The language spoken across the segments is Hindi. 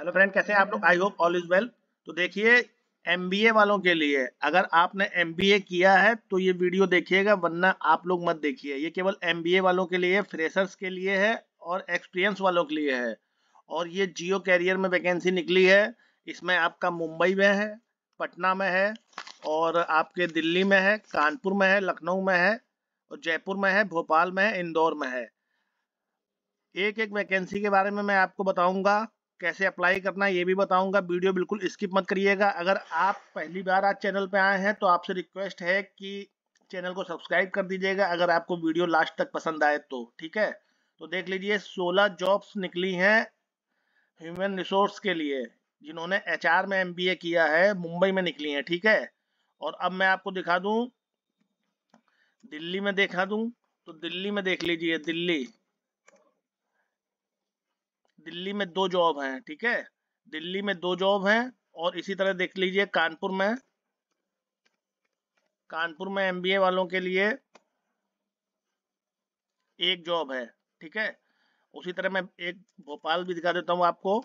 हेलो फ्रेंड कैसे हैं आप लोग I hope all is well तो देखिए एमबीए वालों के लिए अगर आपने एमबीए किया है तो ये वीडियो देखिएगा वरना आप लोग मत देखिए ये केवल एमबीए वालों के लिए फ्रेशर्स के लिए है और एक्सपीरियंस वालों के लिए है और ये जियो कैरियर में वैकेंसी निकली है इसमें आपका मुंबई में है पटना में है और आपके दिल्ली में है कानपुर में है लखनऊ में है और जयपुर में है भोपाल में है इंदौर में है एक एक वैकेंसी के बारे में मैं आपको बताऊंगा कैसे अप्लाई करना है ये भी बताऊंगा वीडियो बिल्कुल स्किप मत करिएगा अगर आप पहली बार आज चैनल पे आए हैं तो आपसे रिक्वेस्ट है कि चैनल को सब्सक्राइब कर दीजिएगा अगर आपको वीडियो लास्ट तक पसंद आए तो ठीक है तो देख लीजिए 16 जॉब्स निकली हैं ह्यूमन रिसोर्स के लिए जिन्होंने एच में एम किया है मुंबई में निकली हैं ठीक है और अब मैं आपको दिखा दूँ दिल्ली में देखा दूँ तो दिल्ली में देख लीजिए दिल्ली दिल्ली में दो जॉब हैं ठीक है दिल्ली में दो जॉब हैं और इसी तरह देख लीजिए कानपुर में कानपुर में एमबीए वालों के लिए एक जॉब है ठीक है उसी तरह मैं एक भोपाल भी दिखा देता हूँ आपको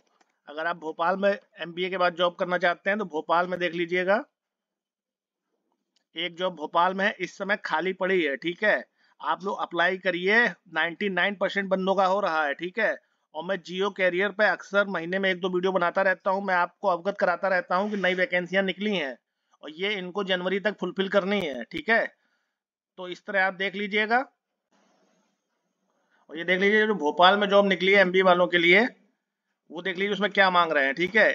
अगर आप भोपाल में एमबीए के बाद जॉब करना चाहते हैं तो भोपाल में देख लीजिएगा एक जॉब भोपाल में इस समय खाली पड़ी है ठीक है आप लोग अप्लाई करिए 99 परसेंट बंदों का हो रहा है ठीक है और मैं जियो कैरियर पे अक्सर महीने में एक दो वीडियो बनाता रहता हूँ मैं आपको अवगत कराता रहता हूँ कि नई वैकेंसियाँ निकली हैं और ये इनको जनवरी तक फुलफिल करनी है ठीक है तो इस तरह आप देख लीजिएगा और ये देख लीजिए जो भोपाल में जॉब निकली है एम वालों के लिए वो देख लीजिए उसमें क्या मांग रहे हैं ठीक है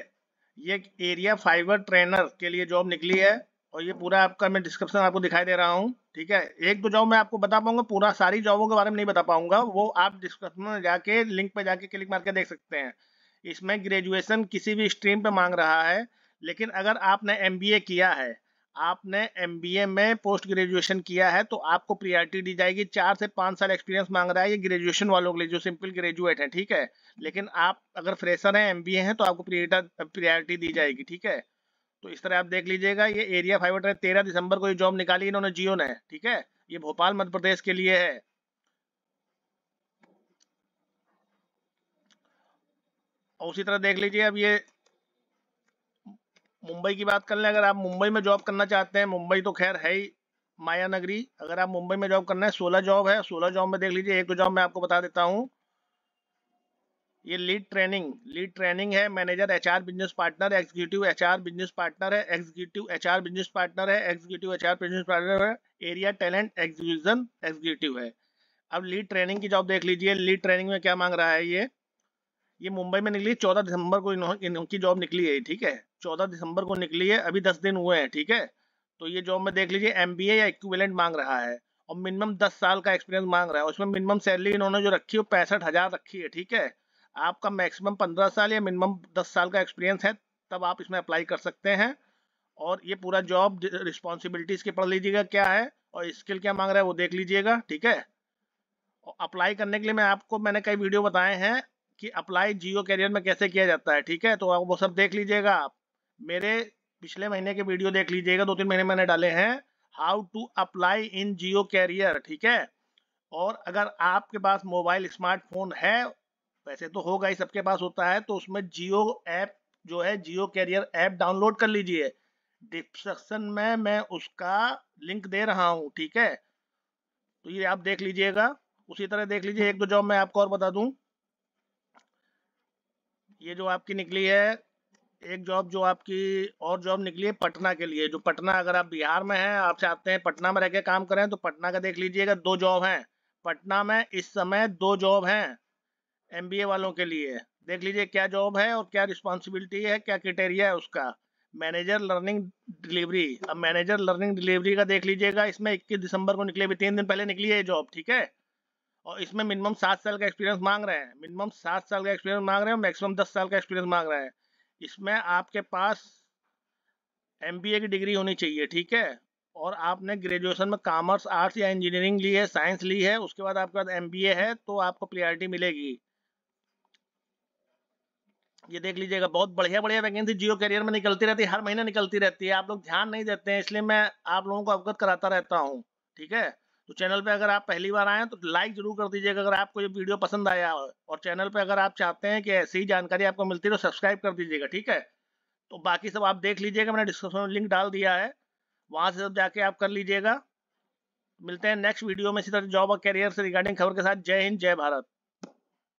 ये एरिया फाइबर ट्रेनर के लिए जॉब निकली है और ये पूरा आपका मैं डिस्क्रिप्शन आपको दिखाई दे रहा हूँ ठीक है एक दो जॉब मैं आपको बता पाऊंगा पूरा सारी जॉबों के बारे में नहीं बता पाऊंगा वो आप डिस्क्रिप्शन में जाके लिंक पे जाके क्लिक मार के देख सकते हैं इसमें ग्रेजुएशन किसी भी स्ट्रीम पे मांग रहा है लेकिन अगर आपने एम किया है आपने एम में पोस्ट ग्रेजुएशन किया है तो आपको प्रियॉरिटी दी जाएगी चार से पाँच साल एक्सपीरियंस मांग रहा है ये ग्रेजुएशन वालों के लिए जो सिंपल ग्रेजुएट है ठीक है लेकिन आप अगर फ्रेशर हैं एम हैं तो आपको प्रियॉरिटी दी जाएगी ठीक है तो इस तरह आप देख लीजिएगा ये एरिया फाइव हंड्रेड तेरह दिसंबर को ये जॉब निकाली इन्होंने जियो ने ठीक है ये भोपाल मध्य प्रदेश के लिए है और उसी तरह देख लीजिए अब ये मुंबई की बात कर लें अगर आप मुंबई में जॉब करना चाहते हैं मुंबई तो खैर है ही माया नगरी अगर आप मुंबई में जॉब करना है सोलह जॉब है सोलह जॉब में देख लीजिए एक तो जॉब मैं आपको बता देता हूँ ये लीड ट्रेनिंग लीड ट्रेनिंग है manager HR business partner executive HR business partner है एग्जीक्यूटिव एचआर बिजनेस पार्टनर है एग्जीक्यूटिव एचआर बिजनेस पार्टनर है एरिया टैलेंट एग्जीक्यूशन एग्जीक्यूटिव है अब लीड ट्रेनिंग की जॉब देख लीजिए लीड ट्रेनिंग में क्या मांग रहा है ये ये मुंबई में निकली चौदह दिसंबर को इनकी जॉब निकली है ठीक है चौदह दिसंबर को निकली है अभी दस दिन हुए हैं ठीक है तो ये जॉब में देख लीजिए एम या इक्विवेलेंट मांग रहा है और मिनिमम दस साल का एक्सपीरियंस मांग रहा है उसमें मिनिमम सैलरी इन्होंने जो रखी है पैंसठ हजार रखी है ठीक है आपका मैक्सिमम पंद्रह साल या मिनिमम दस साल का एक्सपीरियंस है तब आप इसमें अप्लाई कर सकते हैं और ये पूरा जॉब रिस्पॉन्सिबिलिटीज के पढ़ लीजिएगा क्या है और स्किल क्या मांग रहा है वो देख लीजिएगा ठीक है और अप्लाई करने के लिए मैं आपको मैंने कई वीडियो बताए हैं कि अप्लाई जियो कैरियर में कैसे किया जाता है ठीक है तो वो सब देख लीजिएगा आप मेरे पिछले महीने के वीडियो देख लीजिएगा दो तीन महीने मैंने डाले हैं how to apply in Jio career ठीक है और अगर आपके पास मोबाइल स्मार्टफोन है वैसे तो होगा ही सबके पास होता है तो उसमें जियो ऐप जो है जियो कैरियर ऐप डाउनलोड कर लीजिए डिस्क्रिप्शन में मैं उसका लिंक दे रहा हूँ ठीक है तो ये आप देख लीजिएगा उसी तरह देख लीजिए एक दो जॉब मैं आपको और बता दूं ये जो आपकी निकली है एक जॉब जो आपकी और जॉब निकली है पटना के लिए जो पटना अगर आप बिहार में हैं आप चाहते हैं पटना में रह के काम करें तो पटना का देख लीजिएगा दो जॉब हैं पटना में इस समय दो जॉब हैं एम वालों के लिए देख लीजिए क्या जॉब है और क्या रिस्पॉन्सिबिलिटी है क्या क्रिटेरिया है उसका मैनेजर लर्निंग डिलीवरी अब मैनेजर लर्निंग डिलीवरी का देख लीजिएगा इसमें 21 दिसंबर को निकले भी तीन दिन पहले निकली है जॉब ठीक है और इसमें मिनिमम सात साल का एक्सपीरियंस मांग रहे हैं मिनिमम सात साल का एक्सपीरियंस मांग रहे हैं और मैक्सिमम दस साल का एक्सपीरियंस मांग रहे हैं इसमें आपके पास एम की डिग्री होनी चाहिए ठीक है और आपने ग्रेजुएशन में कॉमर्स आर्ट्स या इंजीनियरिंग ली है साइंस ली है उसके बाद आपके पास एम है तो आपको प्रियॉरिटी मिलेगी ये देख लीजिएगा बहुत बढ़िया बढ़िया वैकेंसी जियो कैरियर में निकलती रहती है हर महीने निकलती रहती है आप लोग ध्यान नहीं देते हैं इसलिए मैं आप लोगों को अवगत कराता रहता हूँ ठीक है तो चैनल पे अगर आप पहली बार आए तो लाइक जरूर कर दीजिएगा अगर आपको ये वीडियो पसंद आया हो और चैनल पे अगर आप चाहते हैं कि ऐसी ही जानकारी आपको मिलती है तो सब्सक्राइब कर दीजिएगा ठीक है तो बाकी सब आप देख लीजिएगा मैंने डिस्क्रिप्शन में लिंक डाल दिया है वहाँ से सब जाके आप कर लीजिएगा मिलते हैं नेक्स्ट वीडियो में इसी तरह जॉब और करियर से रिगार्डिंग खबर के साथ जय हिंद जय भारत